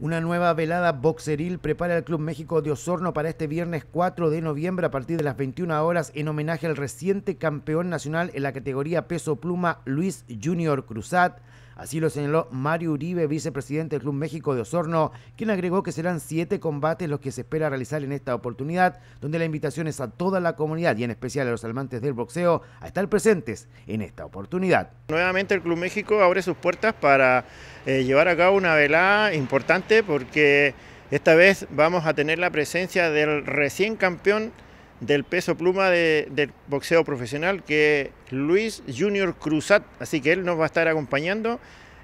Una nueva velada boxeril prepara el Club México de Osorno para este viernes 4 de noviembre a partir de las 21 horas en homenaje al reciente campeón nacional en la categoría peso pluma Luis Junior Cruzat. Así lo señaló Mario Uribe, vicepresidente del Club México de Osorno, quien agregó que serán siete combates los que se espera realizar en esta oportunidad, donde la invitación es a toda la comunidad y en especial a los almantes del boxeo a estar presentes en esta oportunidad. Nuevamente el Club México abre sus puertas para eh, llevar a cabo una velada importante porque esta vez vamos a tener la presencia del recién campeón del peso pluma del boxeo profesional, que es Luis Junior Cruzat. Así que él nos va a estar acompañando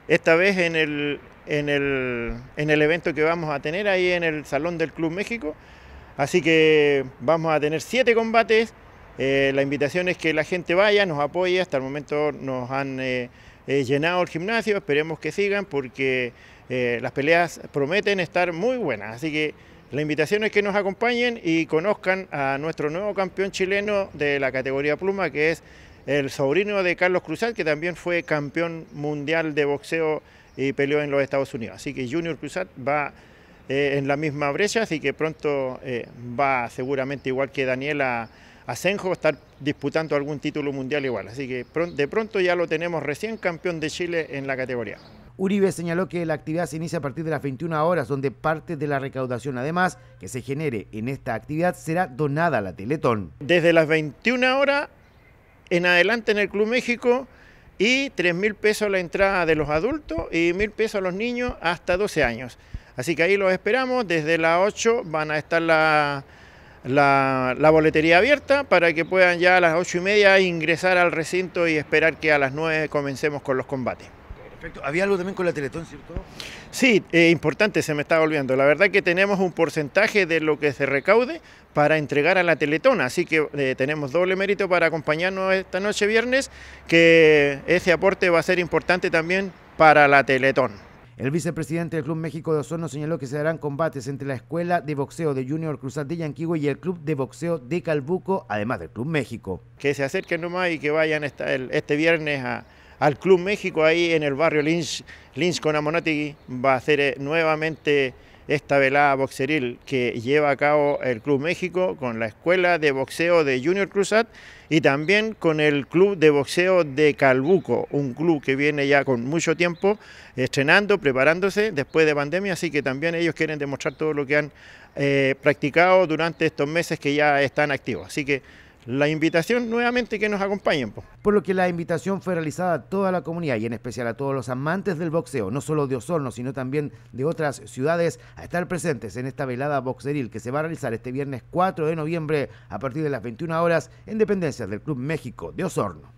esta vez en el, en el, en el evento que vamos a tener ahí en el Salón del Club México. Así que vamos a tener siete combates. Eh, la invitación es que la gente vaya, nos apoye. Hasta el momento nos han eh, eh, llenado el gimnasio. Esperemos que sigan porque las peleas prometen estar muy buenas. Así que la invitación es que nos acompañen y conozcan a nuestro nuevo campeón chileno de la categoría pluma, que es el sobrino de Carlos Cruzat, que también fue campeón mundial de boxeo y peleó en los Estados Unidos. Así que Junior Cruzat va eh, en la misma brecha, así que pronto eh, va seguramente igual que Daniela Asenjo, estar disputando algún título mundial igual. Así que de pronto ya lo tenemos recién campeón de Chile en la categoría. Uribe señaló que la actividad se inicia a partir de las 21 horas, donde parte de la recaudación, además, que se genere en esta actividad será donada a la Teletón. Desde las 21 horas en adelante en el Club México y 3.000 mil pesos la entrada de los adultos y mil pesos a los niños hasta 12 años. Así que ahí los esperamos. Desde las 8 van a estar la, la, boletería abierta para que puedan ya a las 8 y media ingresar al recinto y esperar que a las 9 comencemos con los combates. Había algo también con la Teletón, ¿cierto? Sí, eh, importante, se me estaba olvidando. La verdad que tenemos un porcentaje de lo que se recaude para entregar a la Teletón, así que eh, tenemos doble mérito para acompañarnos esta noche viernes, que ese aporte va a ser importante también para la Teletón. El vicepresidente del Club México de Osorno señaló que se darán combates entre la Escuela de Boxeo de Junior Cruzat de Yanquigo y el Club de Boxeo de Calbuco, además del Club México. Que se acerquen nomás y que vayan este viernes a, al Club México ahí en el barrio Lins... ...Lins con Amonati... Va a hacer eh, nuevamente esta velada boxeril que lleva a cabo el Club México con la Escuela de Boxeo de Junior Cruzat y también con el Club de Boxeo de Calbuco, un club que viene ya con mucho tiempo estrenando, preparándose después de pandemia, así que también ellos quieren demostrar todo lo que han eh, practicado durante estos meses que ya están activos. Así que la invitación nuevamente que nos acompañen. Por lo que la invitación fue realizada a toda la comunidad y en especial a todos los amantes del boxeo, no solo de Osorno, sino también de otras ciudades, a estar presentes en esta velada boxeril que se va a realizar este viernes 4 de noviembre a partir de las 21 horas en dependencias del Club México de Osorno.